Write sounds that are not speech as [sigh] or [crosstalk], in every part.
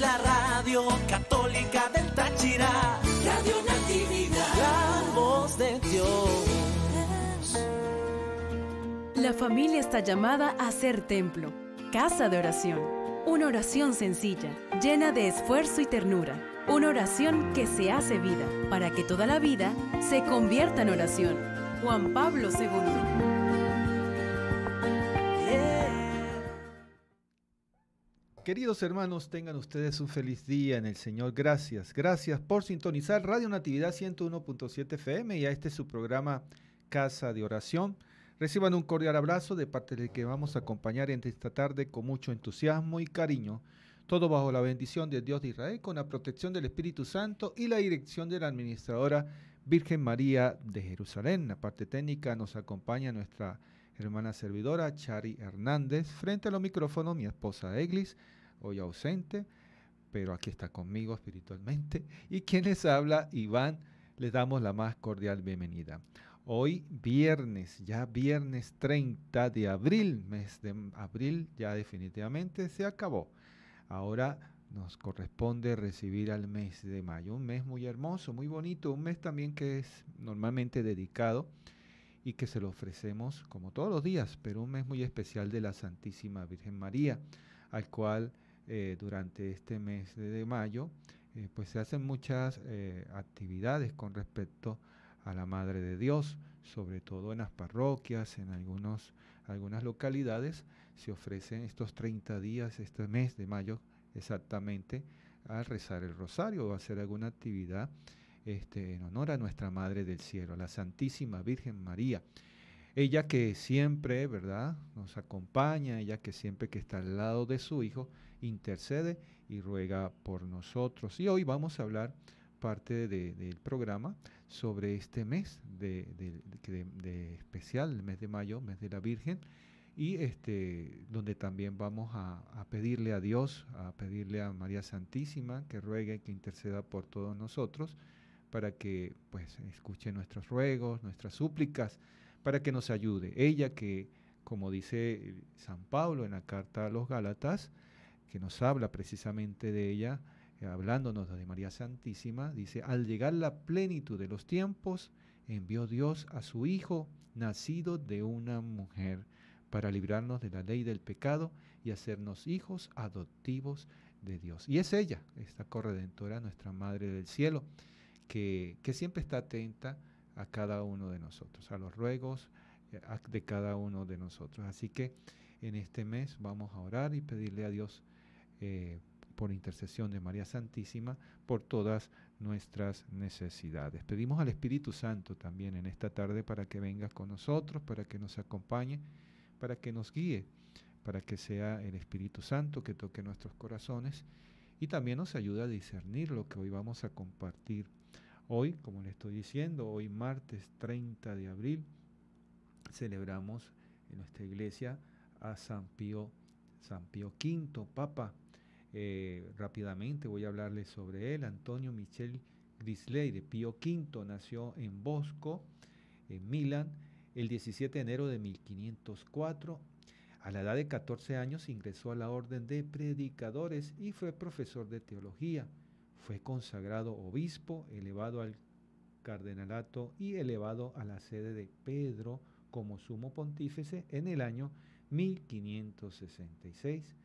la radio católica voz de Dios. La familia está llamada a ser templo, casa de oración. Una oración sencilla, llena de esfuerzo y ternura. Una oración que se hace vida, para que toda la vida se convierta en oración. Juan Pablo II. Queridos hermanos, tengan ustedes un feliz día en el Señor. Gracias, gracias por sintonizar Radio Natividad 101.7 FM y a este su programa Casa de Oración. Reciban un cordial abrazo de parte del que vamos a acompañar en esta tarde con mucho entusiasmo y cariño, todo bajo la bendición de Dios de Israel, con la protección del Espíritu Santo y la dirección de la administradora Virgen María de Jerusalén. La parte técnica nos acompaña nuestra hermana servidora Chari Hernández, frente a los micrófonos mi esposa Eglis, hoy ausente, pero aquí está conmigo espiritualmente. [laughs] Y quien les habla, Iván, les damos la más cordial bienvenida. Hoy viernes, ya viernes 30 de abril, mes de abril ya definitivamente se acabó. Ahora nos corresponde recibir al mes de mayo, un mes muy hermoso, muy bonito, un mes también que es normalmente dedicado y que se lo ofrecemos como todos los días, pero un mes muy especial de la Santísima Virgen María, al cual eh, durante este mes de mayo, eh, pues se hacen muchas eh, actividades con respecto a la Madre de Dios, sobre todo en las parroquias, en algunos, algunas localidades, se ofrecen estos 30 días, este mes de mayo exactamente, al rezar el rosario o hacer alguna actividad este, en honor a nuestra Madre del Cielo, a la Santísima Virgen María. Ella que siempre, ¿verdad? Nos acompaña, ella que siempre que está al lado de su Hijo, intercede y ruega por nosotros. Y hoy vamos a hablar parte del programa sobre este mes de, especial, el mes de mayo, mes de la Virgen, y este, donde también vamos a, a, pedirle a Dios, a pedirle a María Santísima que ruegue, que interceda por todos nosotros, para que pues escuche nuestros ruegos, nuestras súplicas, para que nos ayude. Ella que, como dice San Pablo en la carta a los Gálatas, que nos habla precisamente de ella, eh, hablándonos de María Santísima, dice, al llegar la plenitud de los tiempos, envió Dios a su Hijo, nacido de una mujer, para librarnos de la ley del pecado y hacernos hijos adoptivos de Dios. Y es ella, esta corredentora, nuestra Madre del Cielo, que, que siempre está atenta a cada uno de nosotros, a los ruegos eh, de cada uno de nosotros. Así que en este mes vamos a orar y pedirle a Dios eh, por intercesión de María Santísima, por todas nuestras necesidades. Pedimos al Espíritu Santo también en esta tarde para que venga con nosotros, para que nos acompañe, para que nos guíe, para que sea el Espíritu Santo que toque nuestros corazones y también nos ayude a discernir lo que hoy vamos a compartir Hoy, como le estoy diciendo, hoy martes 30 de abril, celebramos en nuestra iglesia a San Pío, San Pío V, Papa. Eh, rápidamente voy a hablarles sobre él. Antonio Michel Grisley, de Pío V, nació en Bosco, en Milán, el 17 de enero de 1504. A la edad de 14 años ingresó a la Orden de Predicadores y fue profesor de teología. Fue consagrado obispo, elevado al cardenalato y elevado a la sede de Pedro como sumo pontífice en el año 1566.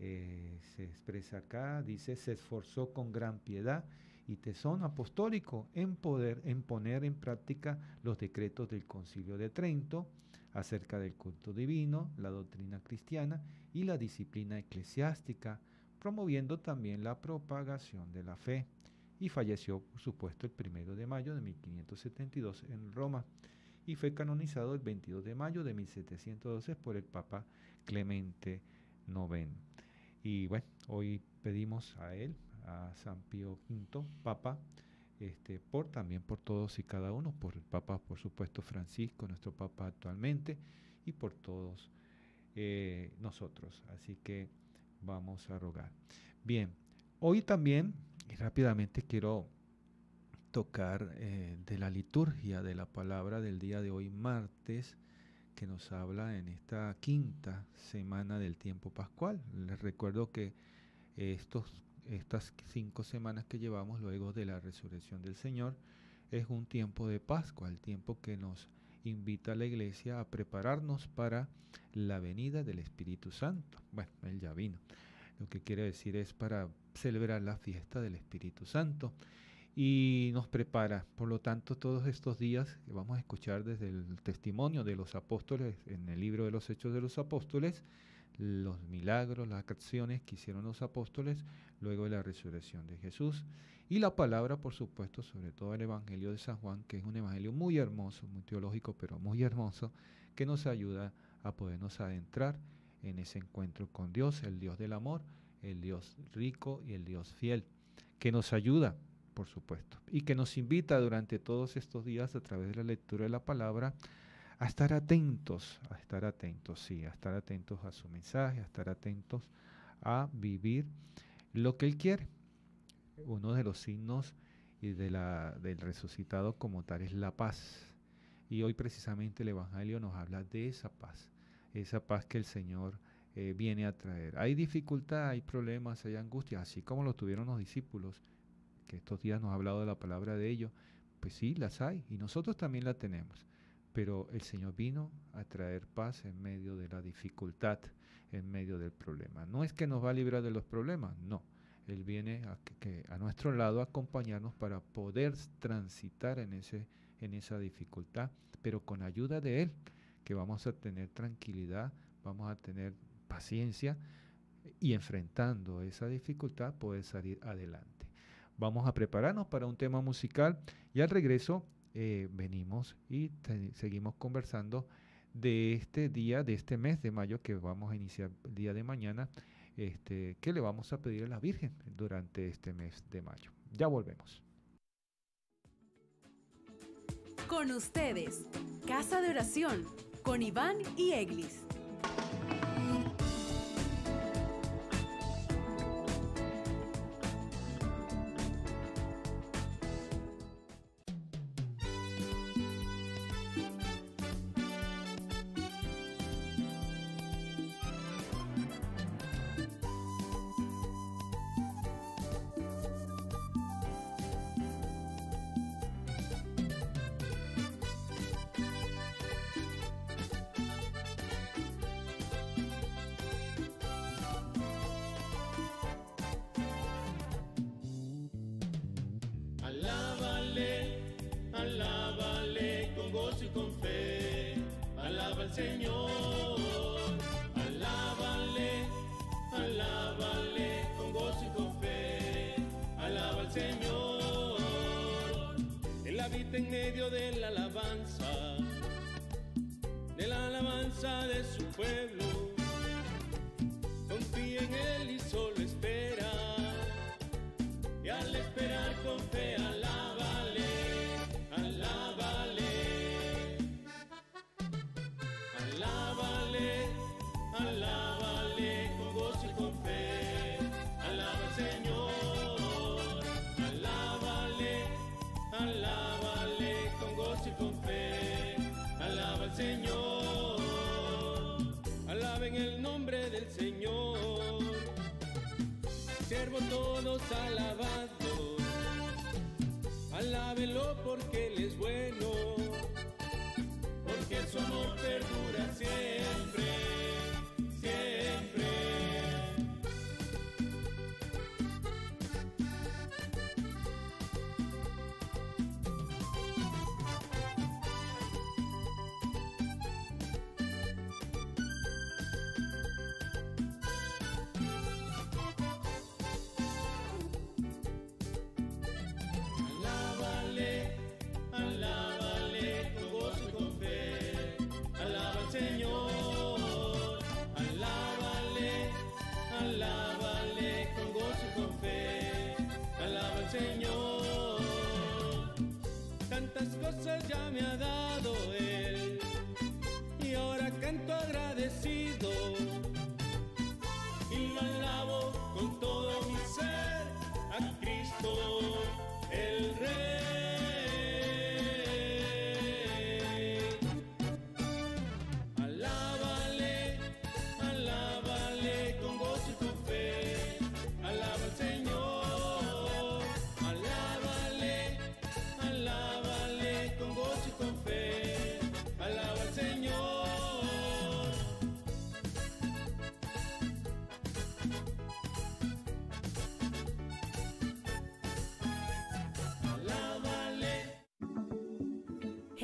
Eh, se expresa acá, dice, se esforzó con gran piedad y tesón apostólico en poder en poner en práctica los decretos del Concilio de Trento acerca del culto divino, la doctrina cristiana y la disciplina eclesiástica, promoviendo también la propagación de la fe y falleció, por supuesto, el 1 de mayo de 1572 en Roma y fue canonizado el 22 de mayo de 1712 por el Papa Clemente IX. Y bueno, hoy pedimos a él, a San Pío V, Papa, este, por también por todos y cada uno, por el Papa, por supuesto, Francisco, nuestro Papa actualmente, y por todos eh, nosotros. Así que vamos a rogar. Bien, hoy también, y rápidamente quiero tocar eh, de la liturgia de la palabra del día de hoy, martes, que nos habla en esta quinta semana del tiempo pascual. Les recuerdo que eh, estos, estas cinco semanas que llevamos luego de la resurrección del Señor es un tiempo de Pascua, el tiempo que nos invita a la iglesia a prepararnos para la venida del Espíritu Santo. Bueno, él ya vino. Lo que quiere decir es para celebrar la fiesta del Espíritu Santo y nos prepara. Por lo tanto, todos estos días que vamos a escuchar desde el testimonio de los apóstoles en el libro de los Hechos de los Apóstoles, los milagros, las acciones que hicieron los apóstoles luego de la resurrección de Jesús. Y la palabra, por supuesto, sobre todo el Evangelio de San Juan, que es un evangelio muy hermoso, muy teológico, pero muy hermoso, que nos ayuda a podernos adentrar en ese encuentro con Dios, el Dios del amor, el Dios rico y el Dios fiel, que nos ayuda, por supuesto, y que nos invita durante todos estos días a través de la lectura de la palabra a estar atentos, a estar atentos, sí, a estar atentos a su mensaje, a estar atentos a vivir lo que Él quiere. Uno de los signos y de la, del resucitado como tal es la paz. Y hoy precisamente el Evangelio nos habla de esa paz, esa paz que el Señor eh, viene a traer. Hay dificultad, hay problemas, hay angustias, así como lo tuvieron los discípulos, que estos días nos ha hablado de la palabra de ellos. Pues sí, las hay y nosotros también las tenemos pero el Señor vino a traer paz en medio de la dificultad, en medio del problema. No es que nos va a librar de los problemas, no. Él viene a, que, a nuestro lado a acompañarnos para poder transitar en, ese, en esa dificultad, pero con ayuda de Él, que vamos a tener tranquilidad, vamos a tener paciencia y enfrentando esa dificultad poder salir adelante. Vamos a prepararnos para un tema musical y al regreso eh, venimos y seguimos conversando de este día, de este mes de mayo que vamos a iniciar el día de mañana, este, que le vamos a pedir a la Virgen durante este mes de mayo. Ya volvemos. Con ustedes, Casa de Oración, con Iván y Eglis.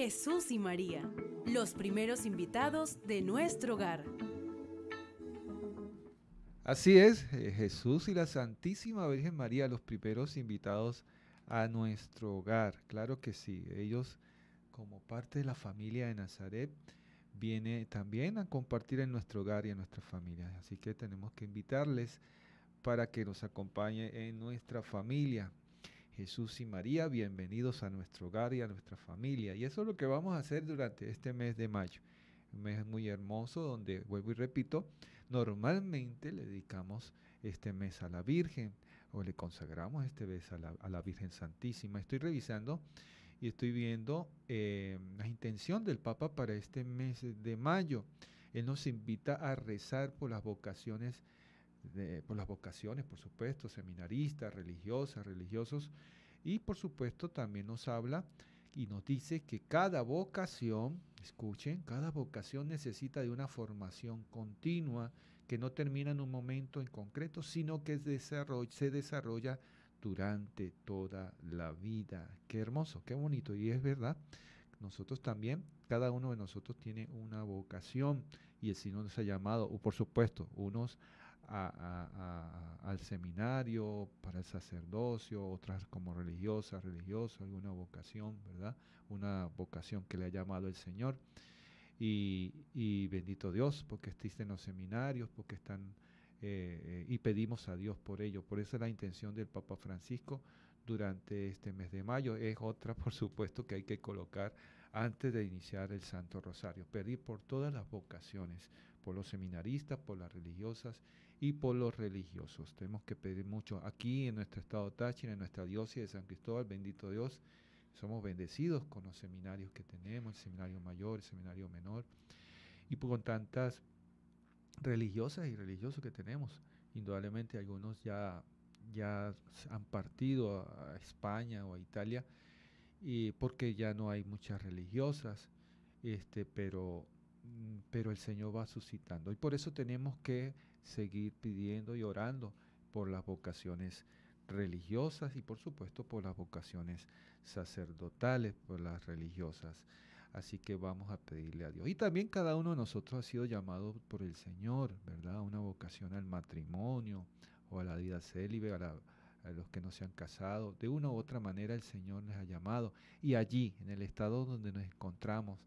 Jesús y María, los primeros invitados de nuestro hogar. Así es, eh, Jesús y la Santísima Virgen María, los primeros invitados a nuestro hogar. Claro que sí, ellos como parte de la familia de Nazaret vienen también a compartir en nuestro hogar y en nuestra familia. Así que tenemos que invitarles para que nos acompañen en nuestra familia. Jesús y María, bienvenidos a nuestro hogar y a nuestra familia. Y eso es lo que vamos a hacer durante este mes de mayo. Un mes muy hermoso donde, vuelvo y repito, normalmente le dedicamos este mes a la Virgen o le consagramos este mes a la, Virgen Santísima. Estoy revisando y estoy viendo eh, la intención del Papa para este mes de mayo. Él nos invita a rezar por las vocaciones por pues, las vocaciones, por supuesto, seminaristas, religiosas, religiosos, y por supuesto también nos habla y nos dice que cada vocación, escuchen, cada vocación necesita de una formación continua que no termina en un momento en concreto, sino que se desarrolla durante toda la vida. Qué hermoso, qué bonito. Y es verdad, nosotros también, cada uno de nosotros tiene una vocación y el Señor nos ha llamado, o por supuesto, unos al seminario, para el sacerdocio, otras como religiosa, religioso, alguna vocación, ¿verdad? Una vocación que le ha llamado el Señor. Y, bendito Dios, porque existen los seminarios, porque están... Eh, eh, y pedimos a Dios por ello. Por eso la intención del Papa Francisco durante este mes de mayo es otra, por supuesto, que hay que colocar antes de iniciar el Santo Rosario. Pedir por todas las vocaciones, por los seminaristas, por las religiosas y por los religiosos. Tenemos que pedir mucho aquí en nuestro estado Táchira, en nuestra diócesis de San Cristóbal, bendito Dios. Somos bendecidos con los seminarios que tenemos, el seminario mayor, el seminario menor, y con tantas religiosas y religiosos que tenemos. Indudablemente algunos ya, ya han partido a España o a Italia, y porque ya no hay muchas religiosas, este, pero, mm, pero el Señor va suscitando. Y por eso tenemos que seguir pidiendo y orando por las vocaciones religiosas y por supuesto por las vocaciones sacerdotales, por las religiosas. Así que vamos a pedirle a Dios. Y también cada uno de nosotros ha sido llamado por el Señor, ¿verdad? Una vocación al matrimonio o a la vida célibe, a, los que no se han casado. De una u otra manera el Señor nos ha llamado. Y allí, en el estado donde nos encontramos,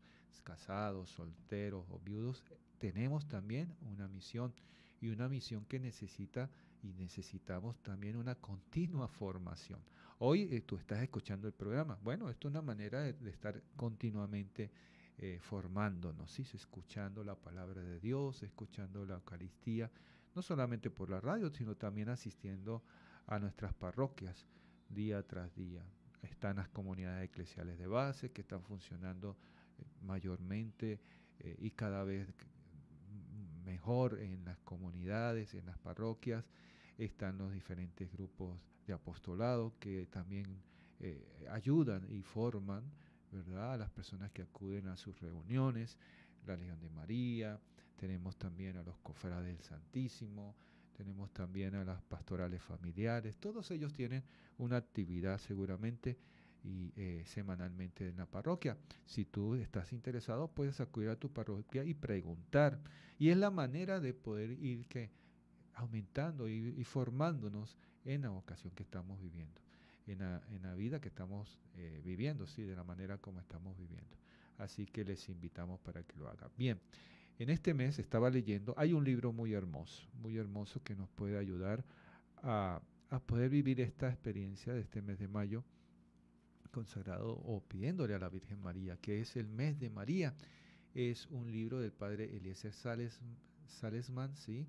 casados, solteros o viudos, tenemos también una misión y una misión que necesita y necesitamos también una continua formación. Hoy eh, tú estás escuchando el programa. Bueno, esto es una manera de, estar continuamente eh, formándonos, escuchando la palabra de Dios, escuchando la Eucaristía, no solamente por la radio, sino también asistiendo a nuestras parroquias día tras día. Están las comunidades eclesiales de base que están funcionando eh, mayormente y cada vez mejor en las comunidades, en las parroquias, están los diferentes grupos de apostolado que también eh, ayudan y forman ¿verdad? a las personas que acuden a sus reuniones, la Legión de María, tenemos también a los cofrades del Santísimo, tenemos también a las pastorales familiares, todos ellos tienen una actividad seguramente y, eh, semanalmente en la parroquia. Si tú estás interesado, puedes acudir a tu parroquia y preguntar. Y es la manera de poder ir que, aumentando y, formándonos en la vocación que estamos viviendo, en la, en la vida que estamos eh, viviendo, ¿sí? de la manera como estamos viviendo. Así que les invitamos para que lo hagan. Bien. En este mes estaba leyendo, hay un libro muy hermoso, muy hermoso que nos puede ayudar a, a poder vivir esta experiencia de este mes de mayo, consagrado o pidiéndole a la Virgen María, que es el mes de María. Es un libro del padre Eliezer Sales, Salesman, ¿sí?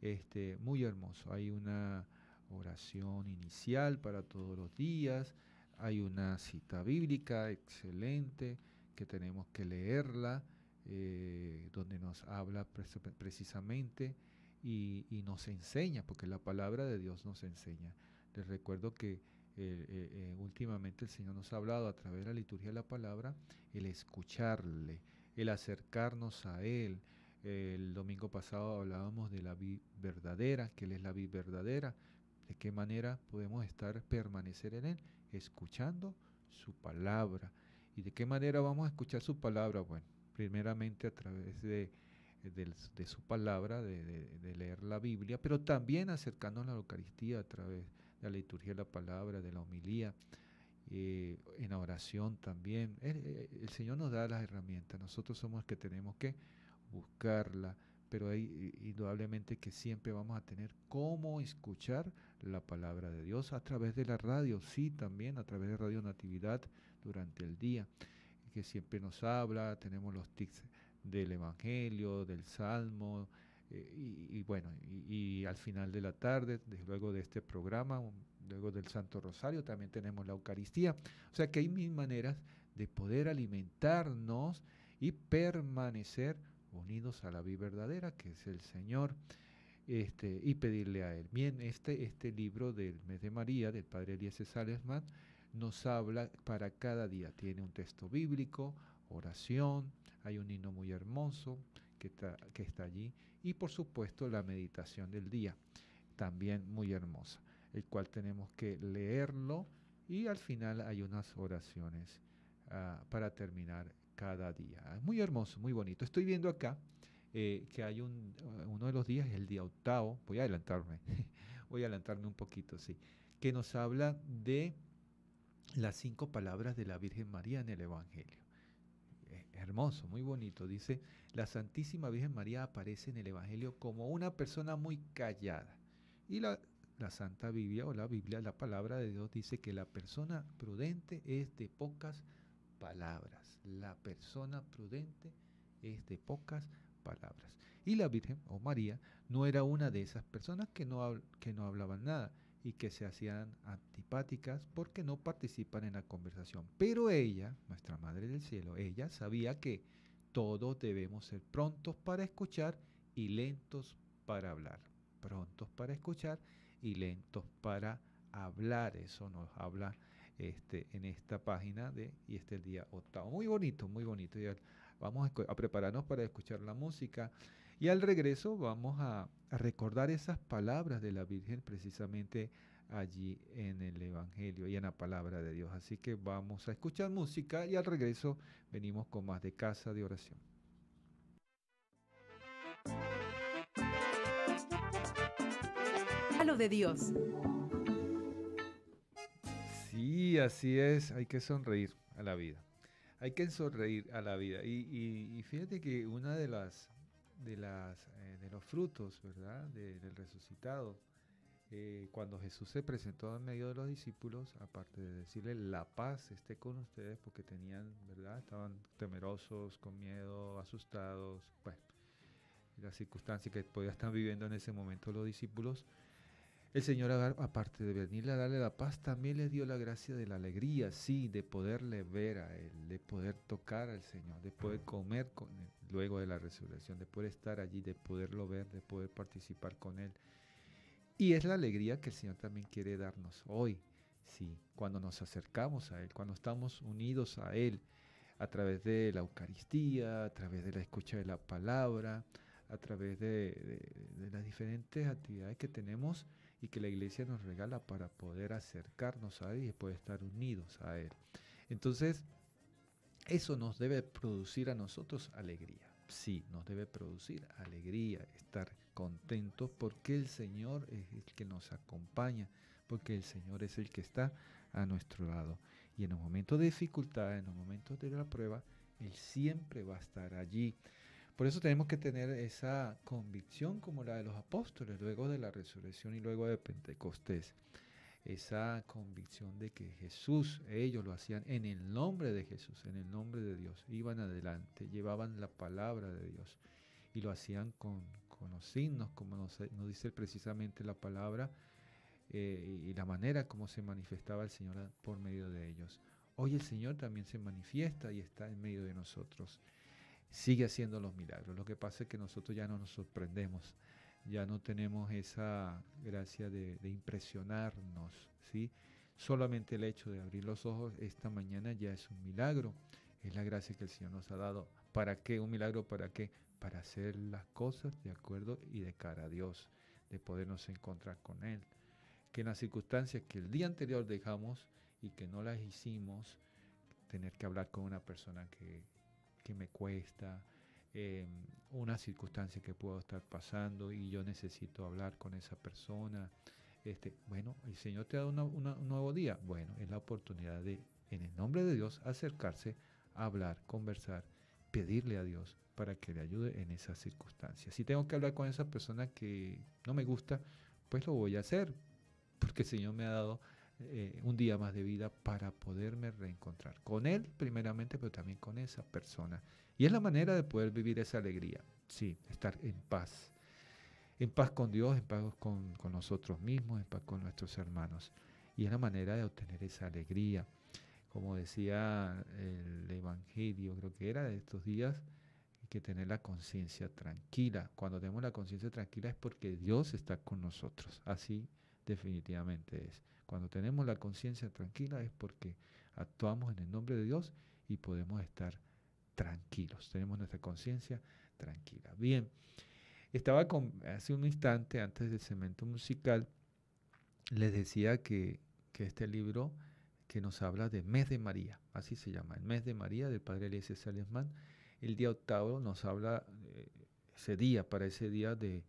este, muy hermoso. Hay una oración inicial para todos los días, hay una cita bíblica excelente que tenemos que leerla, eh, donde nos habla precisamente y, nos enseña, porque la palabra de Dios nos enseña. Les recuerdo que eh, eh, eh, últimamente el Señor nos ha hablado a través de la liturgia de la palabra, el escucharle, el acercarnos a Él. El domingo pasado hablábamos de la vida verdadera, que Él es la vida verdadera. ¿De qué manera podemos estar, permanecer en Él? Escuchando su palabra. ¿Y de qué manera vamos a escuchar su palabra? Bueno, primeramente a través de, su palabra, de, de, leer la Biblia, pero también acercándonos a la Eucaristía a través de la liturgia de la palabra, de la homilía, eh, en oración también. Eh, el, Señor nos da las herramientas, nosotros somos los que tenemos que buscarla, pero hay indudablemente que siempre vamos a tener cómo escuchar la palabra de Dios a través de la radio, sí, también a través de Radio Natividad durante el día, que siempre nos habla, tenemos los tics del Evangelio, del Salmo, eh, y, bueno, y, al final de la tarde, luego de este programa, luego del Santo Rosario, también tenemos la Eucaristía. O sea que hay mil maneras de poder alimentarnos y permanecer unidos a la vida verdadera, que es el Señor. Este, y pedirle a Él. Bien, este, este libro del mes de María, del padre Elías Salesman, nos habla para cada día. Tiene un texto bíblico, oración, hay un himno muy hermoso que que está allí y por supuesto la meditación del día, también muy hermosa, el cual tenemos que leerlo y al final hay unas oraciones ah, para terminar cada día. Ah, muy hermoso, muy bonito. Estoy viendo acá eh, que hay eh, uno de los días, el día octavo, voy a adelantarme, [laughs] voy a adelantarme un poquito, sí, que nos habla de las cinco palabras de la Virgen María en el Evangelio hermoso, muy bonito. Dice, la Santísima Virgen María aparece en el Evangelio como una persona muy callada. Y la, la Santa Biblia o la Biblia, la palabra de Dios, dice que la persona prudente es de pocas palabras. La persona prudente es de pocas palabras. Y la Virgen o María no era una de esas personas que no, que no hablaban nada, y que se hacían antipáticas porque no participan en la conversación. Pero ella, nuestra Madre del Cielo, ella sabía que todos debemos ser prontos para escuchar y lentos para hablar. Prontos para escuchar y lentos para hablar. Eso nos habla este, en esta página de y este el día octavo. Muy bonito, muy bonito. vamos a prepararnos para escuchar la música. Y al regreso vamos a, recordar esas palabras de la Virgen precisamente allí en el Evangelio y en la palabra de Dios. Así que vamos a escuchar música y al regreso venimos con más de casa de oración. de Dios. Sí, así es, hay que sonreír a la vida. Hay que sonreír a la vida. y fíjate que una de las de, las, eh, de los frutos, ¿verdad? del resucitado. Eh, cuando Jesús se presentó en medio de los discípulos, aparte de decirle la paz esté con ustedes, porque tenían, ¿verdad? Estaban temerosos, con miedo, asustados, bueno, las circunstancias que podían estar viviendo en ese momento los discípulos, el Señor, aparte de venirle a darle la paz, también le dio la gracia de la alegría, sí, de poderle ver a Él, de poder tocar al Señor, de poder comer con Él luego de la resurrección, de poder estar allí, de poderlo ver, de poder participar con Él. Y es la alegría que el Señor también quiere darnos hoy, sí, cuando nos acercamos a Él, cuando estamos unidos a Él, a través de la Eucaristía, a través de la escucha de la palabra, a través de, de las diferentes actividades que tenemos y que la iglesia nos regala para poder acercarnos a Él y poder estar unidos a Él. Entonces, eso nos debe producir a nosotros alegría. Sí, nos debe producir alegría, estar contentos porque el Señor es el que nos acompaña, porque el Señor es el que está a nuestro lado. Y en los momentos de dificultad, en los momentos de la prueba, Él siempre va a estar allí. Por eso tenemos que tener esa convicción como la de los apóstoles luego de la resurrección y luego de Pentecostés. Esa convicción de que Jesús, ellos lo hacían en el nombre de Jesús, en el nombre de Dios. Iban adelante, llevaban la palabra de Dios y lo hacían con, los signos, como nos, dice precisamente la palabra eh, y la manera como se manifestaba el Señor ah, por medio de ellos. Hoy el Señor también se manifiesta y está en medio de nosotros sigue haciendo los milagros. Lo que pasa es que nosotros ya no nos sorprendemos, ya no tenemos esa gracia de, impresionarnos, ¿sí? Solamente el hecho de abrir los ojos esta mañana ya es un milagro. Es la gracia que el Señor nos ha dado. ¿Para qué? ¿Un milagro para qué? Para hacer las cosas de acuerdo y de cara a Dios, de podernos encontrar con Él. Que en las circunstancias que el día anterior dejamos y que no las hicimos, tener que hablar con una persona que que me cuesta, eh, una circunstancia que puedo estar pasando y yo necesito hablar con esa persona. Este, bueno, el Señor te da dado un nuevo día. Bueno, es la oportunidad de, en el nombre de Dios, acercarse, hablar, conversar, pedirle a Dios para que le ayude en esas circunstancias. Si tengo que hablar con esa persona que no me gusta, pues lo voy a hacer, porque el Señor me ha dado eh, un día más de vida para poderme reencontrar con Él primeramente, pero también con esa persona. Y es la manera de poder vivir esa alegría, sí, estar en paz. En paz con Dios, en paz con, con nosotros mismos, en paz con nuestros hermanos. Y es la manera de obtener esa alegría. Como decía el Evangelio, creo que era de estos días, que tener la conciencia tranquila. Cuando tenemos la conciencia tranquila es porque Dios está con nosotros. Así definitivamente es. Cuando tenemos la conciencia tranquila es porque actuamos en el nombre de Dios y podemos estar tranquilos. Tenemos nuestra conciencia tranquila. Bien, estaba hace un instante antes del cemento musical, les decía que, este libro que nos habla de Mes de María, así se llama, el Mes de María del Padre Eliezer Salesman, el día octavo nos habla... Eh, ese día, para ese día de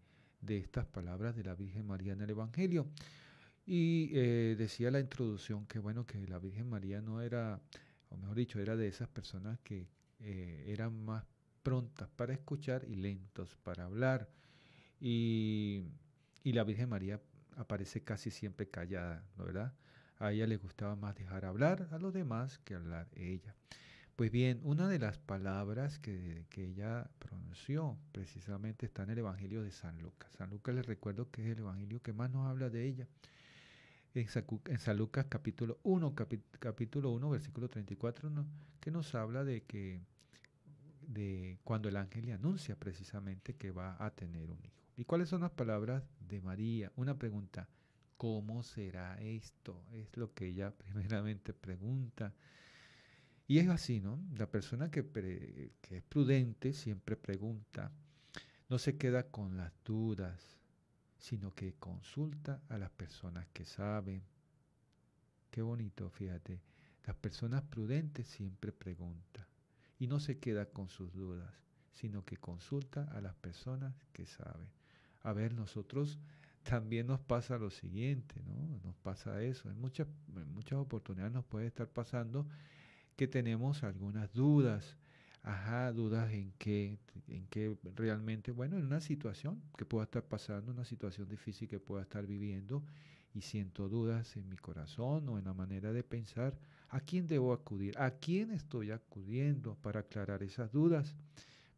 de estas palabras de la Virgen María en el Evangelio. Y eh, decía la introducción que bueno, que la Virgen María no era, o mejor dicho, era de esas personas que eh, eran más prontas para escuchar y lentos para hablar. Y, la Virgen María aparece casi siempre callada, ¿no verdad? A ella le gustaba más dejar hablar a los demás que hablar ella. Pues bien, una de las palabras que, ella pronunció precisamente está en el Evangelio de San Lucas. San Lucas les recuerdo que es el Evangelio que más nos habla de ella. En San, Lucas capítulo 1, capítulo 1, versículo 34, que nos habla de que de cuando el ángel le anuncia precisamente que va a tener un hijo. ¿Y cuáles son las palabras de María? Una pregunta, ¿cómo será esto? Es lo que ella [laughs] primeramente pregunta. Y es así, ¿no? La persona que, que es prudente siempre pregunta, no se queda con las dudas, sino que consulta a las personas que saben. Qué bonito, fíjate. Las personas prudentes siempre preguntan y no se queda con sus dudas, sino que consulta a las personas que saben. A ver, nosotros también nos pasa lo siguiente, ¿no? Nos pasa eso. En muchas, en muchas oportunidades nos puede estar pasando que tenemos algunas dudas, ajá, dudas en que, en qué realmente, bueno, en una situación que pueda estar pasando, una situación difícil que pueda estar viviendo y siento dudas en mi corazón o en la manera de pensar, ¿a quién debo acudir? ¿A quién estoy acudiendo para aclarar esas dudas?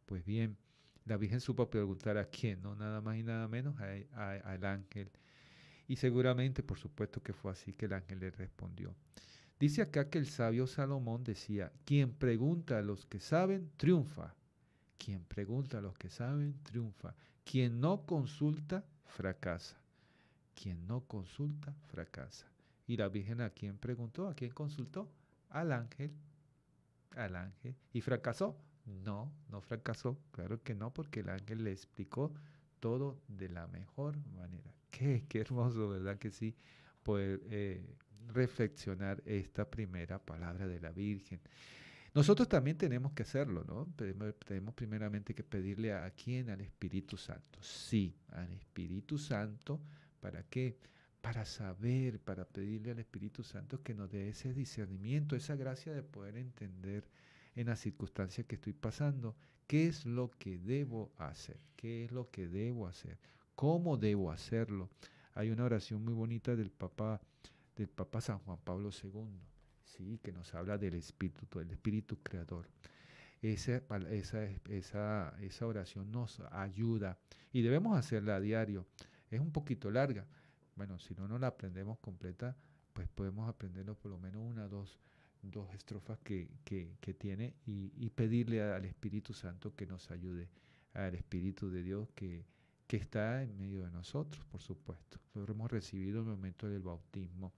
Pues bien, la Virgen supo preguntar a quién, no nada más y nada menos al ángel. Y seguramente, por supuesto que fue así que el ángel le respondió. Dice acá que el sabio Salomón decía, quien pregunta a los que saben, triunfa. Quien pregunta a los que saben, triunfa. Quien no consulta, fracasa. Quien no consulta, fracasa. Y la Virgen a quién preguntó, a quién consultó, al ángel. Al ángel. ¿Y fracasó? No, no fracasó. Claro que no, porque el ángel le explicó todo de la mejor manera. [laughs] Qué, hermoso, ¿verdad? Que sí, Pues, eh, reflexionar esta primera palabra de la Virgen. Nosotros también tenemos que hacerlo, ¿no? Tenemos primeramente que pedirle a, quién, al Espíritu Santo. Sí, al Espíritu Santo, ¿para qué? Para saber, para pedirle al Espíritu Santo que nos dé ese discernimiento, esa gracia de poder entender en las circunstancias que estoy pasando, qué es lo que debo hacer, qué es lo que debo hacer, cómo debo hacerlo. Hay una oración muy bonita del Papa del Papa San Juan Pablo II, ¿sí? que nos habla del Espíritu, del Espíritu Creador. Esa, esa, esa, oración nos ayuda y debemos hacerla a diario. Es un poquito larga. Bueno, si no, no la aprendemos completa, pues podemos aprenderlo por lo menos una dos, dos estrofas que, tiene y, pedirle al Espíritu Santo que nos ayude, al Espíritu de Dios que, que está en medio de nosotros, por supuesto. Lo hemos recibido en el momento del bautismo.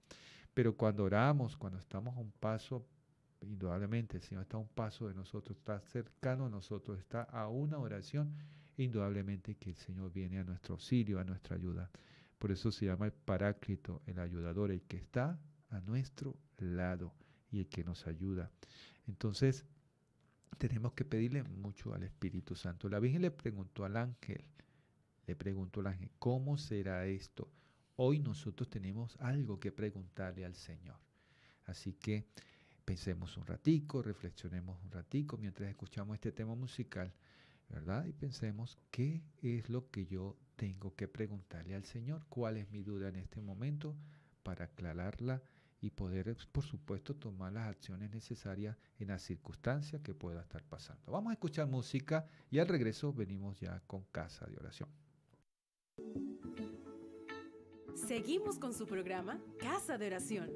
Pero cuando oramos, cuando estamos a un paso, indudablemente el Señor está a un paso de nosotros, está cercano a nosotros, está a una oración, indudablemente que el Señor viene a nuestro auxilio, a nuestra ayuda. Por eso se llama el paráclito, el ayudador, el que está a nuestro lado y el que nos ayuda. Entonces, tenemos que pedirle mucho al Espíritu Santo. La Virgen le preguntó al ángel, le preguntó el ángel, ¿cómo será esto? Hoy nosotros tenemos algo que preguntarle al Señor. Así que pensemos un ratico, reflexionemos un ratico mientras escuchamos este tema musical, ¿verdad? Y pensemos qué es lo que yo tengo que preguntarle al Señor, cuál es mi duda en este momento para aclararla y poder, por supuesto, tomar las acciones necesarias en las circunstancias que pueda estar pasando. Vamos a escuchar música y al regreso venimos ya con Casa de Oración. Seguimos con su programa Casa de Oración.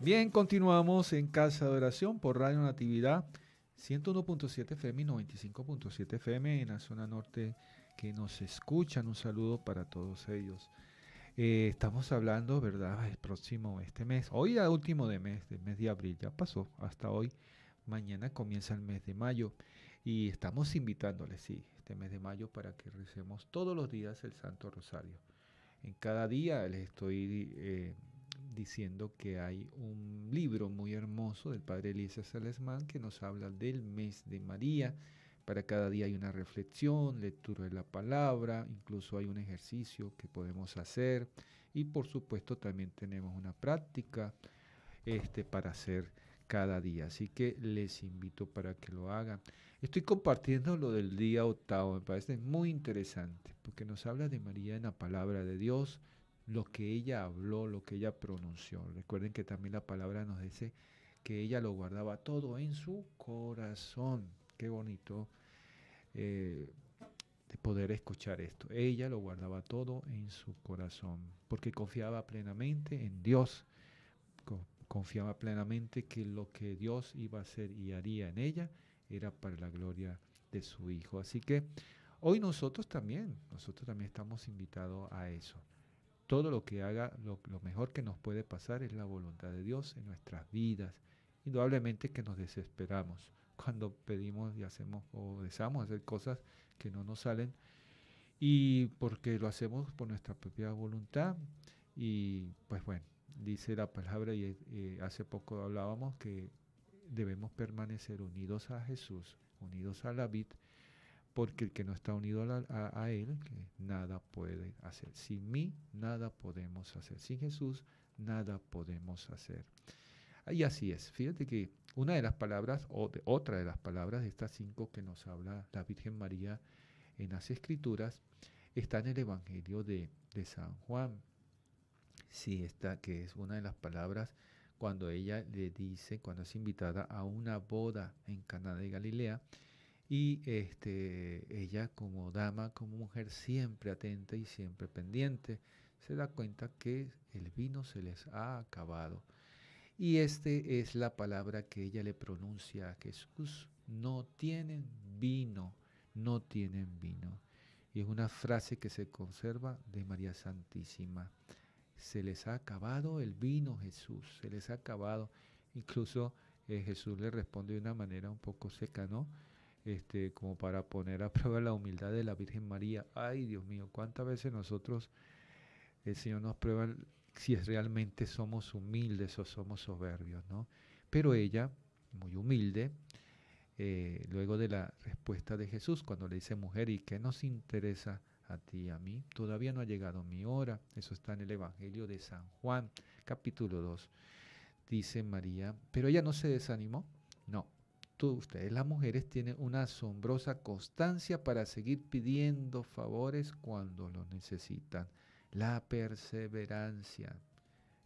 Bien, continuamos en Casa de Oración por Radio Natividad 101.7 FM y 95.7 FM en la zona norte que nos escuchan. Un saludo para todos ellos. Eh, estamos hablando, ¿verdad? El próximo, este mes, hoy el último de mes, del mes de abril, ya pasó hasta hoy. Mañana comienza el mes de mayo y estamos invitándoles, sí, este mes de mayo para que recemos todos los días el Santo Rosario. En cada día les estoy eh, diciendo que hay un libro muy hermoso del padre elisa Salesman que nos habla del mes de María. Para cada día hay una reflexión, lectura de la palabra, incluso hay un ejercicio que podemos hacer y por supuesto también tenemos una práctica este, para hacer cada día. Así que les invito para que lo hagan. Estoy compartiendo lo del día octavo, me parece muy interesante, porque nos habla de María en la palabra de Dios, lo que ella habló, lo que ella pronunció. Recuerden que también la palabra nos dice que ella lo guardaba todo en su corazón. Qué bonito eh, de poder escuchar esto. Ella lo guardaba todo en su corazón, porque confiaba plenamente en Dios. Confiaba plenamente que lo que Dios iba a hacer y haría en ella era para la gloria de su Hijo. Así que hoy nosotros también, nosotros también estamos invitados a eso. Todo lo que haga, lo, mejor que nos puede pasar es la voluntad de Dios en nuestras vidas. Indudablemente que nos desesperamos cuando pedimos y hacemos o deseamos hacer cosas que no nos salen y porque lo hacemos por nuestra propia voluntad y pues bueno, dice la palabra y eh, hace poco hablábamos que debemos permanecer unidos a Jesús, unidos a la vid, porque el que no está unido a, Él, nada puede hacer. Sin mí, nada podemos hacer. Sin Jesús, nada podemos hacer. Y así es. Fíjate que una de las palabras, o otra de las palabras de estas cinco que nos habla la Virgen María en las Escrituras, está en el Evangelio de, San Juan. Sí, está, que es una de las palabras cuando ella le dice, cuando es invitada a una boda en Canadá de Galilea, y este, ella como dama, como mujer siempre atenta y siempre pendiente, se da cuenta que el vino se les ha acabado. Y esta es la palabra que ella le pronuncia a Jesús. No tienen vino, no tienen vino. Y es una frase que se conserva de María Santísima se les ha acabado el vino, Jesús, se les ha acabado. Incluso eh, Jesús le responde de una manera un poco seca, ¿no? Este, como para poner a prueba la humildad de la Virgen María. Ay, Dios mío, cuántas veces nosotros, el Señor nos prueba si realmente somos humildes o somos soberbios, ¿no? Pero ella, muy humilde, eh, luego de la respuesta de Jesús, cuando le dice, mujer, ¿y qué nos interesa? a ti y a mí. Todavía no ha llegado mi hora. Eso está en el Evangelio de San Juan, capítulo 2. Dice María, pero ella no se desanimó. No, tú, ustedes las mujeres tienen una asombrosa constancia para seguir pidiendo favores cuando lo necesitan. La perseverancia,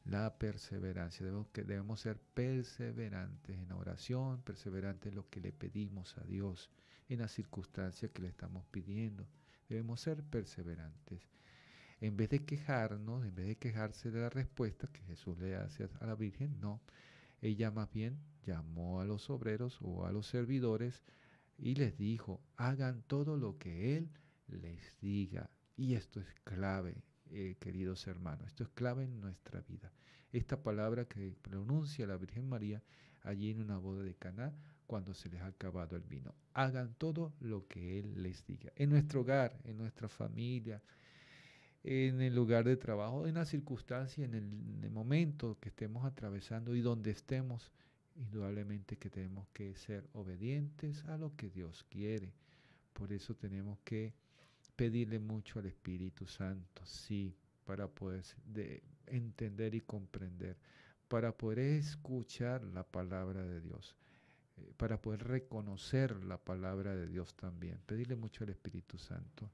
la perseverancia. Debemos, debemos ser perseverantes en la oración, perseverantes en lo que le pedimos a Dios, en las circunstancias que le estamos pidiendo. Debemos ser perseverantes. En vez de quejarnos, en vez de quejarse de la respuesta que Jesús le hace a la Virgen, no. Ella más bien llamó a los obreros o a los servidores y les dijo, hagan todo lo que Él les diga. Y esto es clave, eh, queridos hermanos, esto es clave en nuestra vida. Esta palabra que pronuncia la Virgen María allí en una boda de Caná cuando se les ha acabado el vino. Hagan todo lo que Él les diga. En nuestro hogar, en nuestra familia, en el lugar de trabajo, en la circunstancia, en el, momento que estemos atravesando y donde estemos, indudablemente que tenemos que ser obedientes a lo que Dios quiere. Por eso tenemos que pedirle mucho al Espíritu Santo, sí, para poder entender y comprender, para poder escuchar la palabra de Dios, eh, para poder reconocer la palabra de Dios también. Pedirle mucho al Espíritu Santo.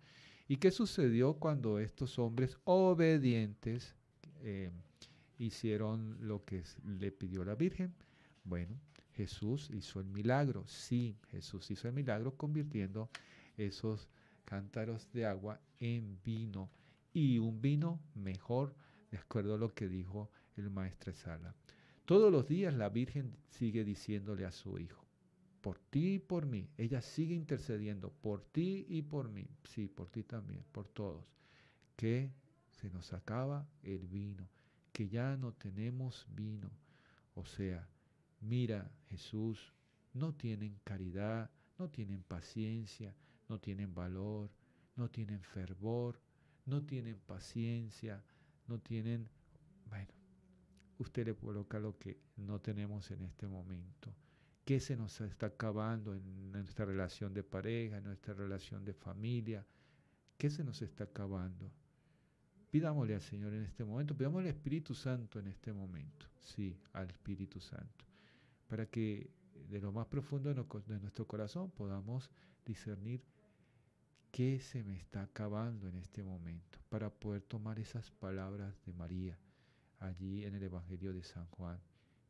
¿Y qué sucedió cuando estos hombres obedientes eh, hicieron lo que le pidió la Virgen? Bueno, Jesús hizo el milagro. Sí, Jesús hizo el milagro convirtiendo esos cántaros de agua en vino y un vino mejor, de acuerdo a lo que dijo el maestro Sala. Todos los días la Virgen sigue diciéndole a su hijo, por ti y por mí. Ella sigue intercediendo por ti y por mí. Sí, por ti también, por todos. Que se nos acaba el vino, que ya no tenemos vino. O sea, mira Jesús, no tienen caridad, no tienen paciencia, no tienen valor, no tienen fervor, no tienen paciencia, no tienen, bueno, usted le coloca lo que no tenemos en este momento. ¿Qué se nos está acabando en nuestra relación de pareja, en nuestra relación de familia? ¿Qué se nos está acabando? Pidámosle al Señor en este momento, pidámosle al Espíritu Santo en este momento, sí, al Espíritu Santo, para que de lo más profundo de nuestro corazón podamos discernir qué se me está acabando en este momento, para poder tomar esas palabras de María allí en el Evangelio de San Juan,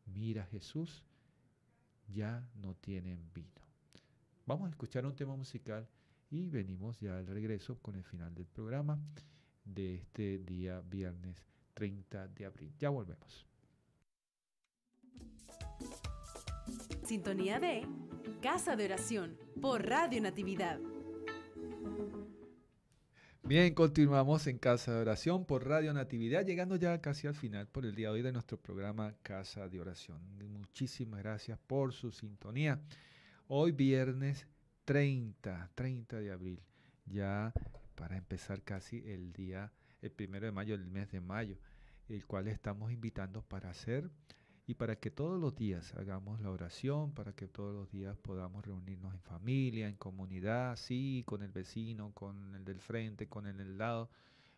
mira Jesús, ya no tienen vino. Vamos a escuchar un tema musical y venimos ya al regreso con el final del programa de este día viernes 30 de abril. Ya volvemos. Sintonía de Casa de Oración por Radio Natividad Bien, continuamos en Casa de Oración por Radio Natividad, llegando ya casi al final por el día de hoy de nuestro programa Casa de Oración. Muchísimas gracias por su sintonía. Hoy viernes 30, 30 de abril, ya para empezar casi el día, el primero de mayo, el mes de mayo, el cual estamos invitando para hacer y para que todos los días hagamos la oración, para que todos los días podamos reunirnos en familia, en comunidad, sí, con el vecino, con el del frente, con el del lado,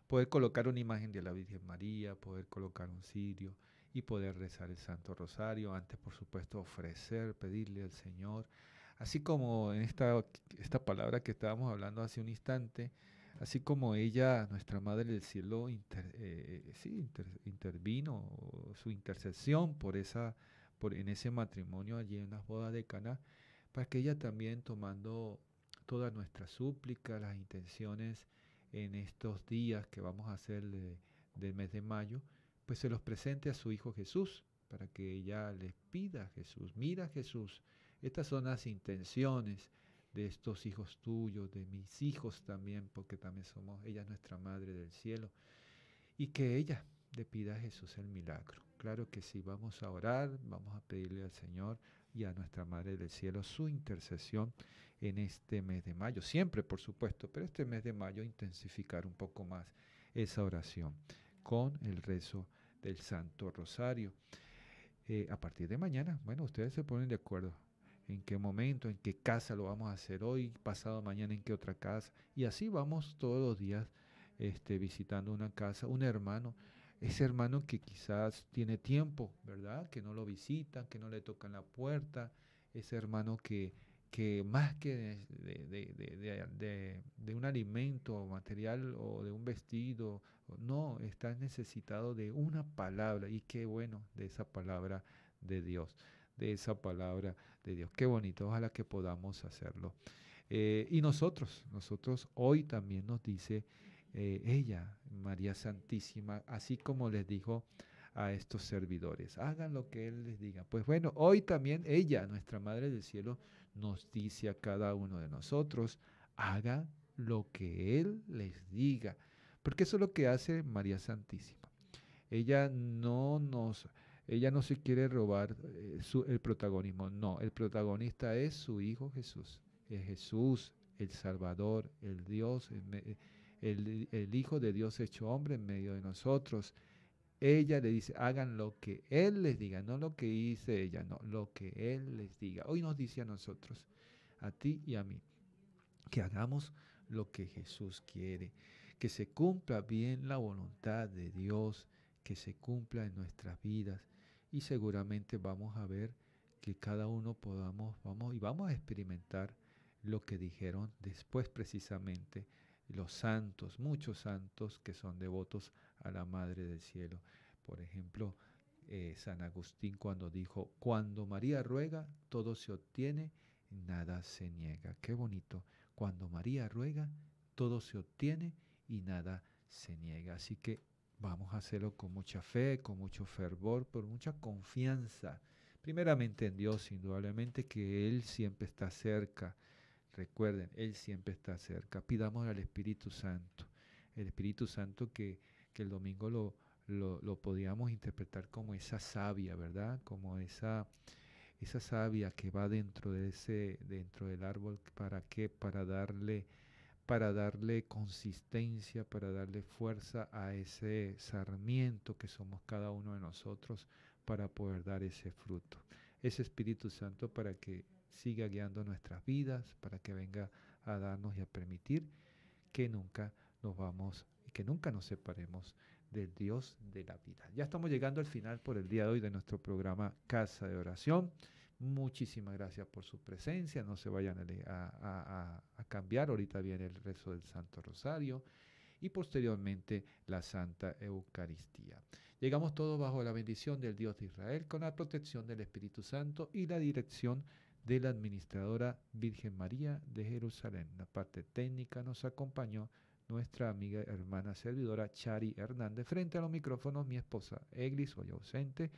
poder colocar una imagen de la Virgen María, poder colocar un sirio y poder rezar el Santo Rosario, antes por supuesto ofrecer, pedirle al Señor, así como en esta, esta palabra que estábamos hablando hace un instante, así como ella, nuestra Madre del Cielo, eh, eh, intervino su intercesión por esa, por, en ese matrimonio allí en las bodas de Cana, para que ella también tomando todas nuestras súplicas, las intenciones en estos días que vamos a hacer del mes de mayo, pues se los presente a su Hijo Jesús, para que ella les pida a Jesús, mira Jesús, estas son las intenciones, de estos hijos tuyos, de mis hijos también, porque también somos, ella nuestra Madre del Cielo, y que ella le pida a Jesús el milagro. Claro que sí, vamos a orar, vamos a pedirle al Señor y a nuestra Madre del Cielo su intercesión en este mes de mayo, siempre por supuesto, pero este mes de mayo intensificar un poco más esa oración con el rezo del Santo Rosario. Eh, a partir de mañana, bueno, ustedes se ponen de acuerdo en qué momento, en qué casa lo vamos a hacer hoy, pasado mañana en qué otra casa. Y así vamos todos los días este, visitando una casa, un hermano, ese hermano que quizás tiene tiempo, ¿verdad? Que no lo visitan, que no le tocan la puerta, ese hermano que, que más que de, un alimento material o de un vestido, no, está necesitado de una palabra y qué bueno de esa palabra de Dios de esa palabra de Dios. Qué bonito, ojalá que podamos hacerlo. Eh, y nosotros, nosotros hoy también nos dice eh, ella, María Santísima, así como les dijo a estos servidores, hagan lo que Él les diga. Pues bueno, hoy también ella, nuestra Madre del Cielo, nos dice a cada uno de nosotros, hagan lo que Él les diga. Porque eso es lo que hace María Santísima. Ella no nos ella no se quiere robar eh, su, el protagonismo, no, el protagonista es su Hijo Jesús, es Jesús, el Salvador, el Dios, el, Hijo de Dios hecho hombre en medio de nosotros. Ella le dice, hagan lo que Él les diga, no lo que hice ella, no, lo que Él les diga. Hoy nos dice a nosotros, a ti y a mí, que hagamos lo que Jesús quiere, que se cumpla bien la voluntad de Dios, que se cumpla en nuestras vidas, y seguramente vamos a ver que cada uno podamos, vamos y vamos a experimentar lo que dijeron después precisamente los santos, muchos santos que son devotos a la Madre del Cielo. Por ejemplo, eh, San Agustín cuando dijo, cuando María ruega, todo se obtiene, nada se niega. Qué bonito, cuando María ruega, todo se obtiene y nada se niega. Así que Vamos a hacerlo con mucha fe, con mucho fervor, por mucha confianza. Primeramente en Dios, indudablemente, que Él siempre está cerca. Recuerden, Él siempre está cerca. Pidamos al Espíritu Santo. El Espíritu Santo que, el domingo lo, lo, lo, podíamos interpretar como esa savia, ¿verdad? Como esa, esa savia que va dentro, de ese, dentro del árbol. ¿Para qué? Para darle para darle consistencia, para darle fuerza a ese sarmiento que somos cada uno de nosotros para poder dar ese fruto. Ese Espíritu Santo para que siga guiando nuestras vidas, para que venga a darnos y a permitir que nunca nos vamos y que nunca nos separemos del Dios de la vida. Ya estamos llegando al final por el día de hoy de nuestro programa Casa de Oración. Muchísimas gracias por su presencia. No se vayan a, cambiar. Ahorita viene el rezo del Santo Rosario y posteriormente la Santa Eucaristía. Llegamos todos bajo la bendición del Dios de Israel con la protección del Espíritu Santo y la dirección de la administradora Virgen María de Jerusalén. La parte técnica nos acompañó nuestra amiga hermana servidora Chari Hernández. Frente a los micrófonos, mi esposa Eglis, hoy ausente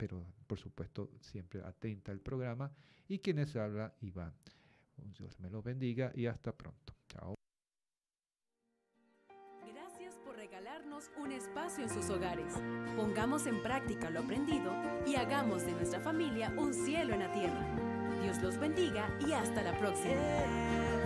pero por supuesto siempre atenta al programa. Y quienes habla, Iván. Dios me los bendiga y hasta pronto. Chao. Gracias por regalarnos un espacio en sus hogares. Pongamos en práctica lo aprendido y hagamos de nuestra familia un cielo en la tierra. Dios los bendiga y hasta la próxima.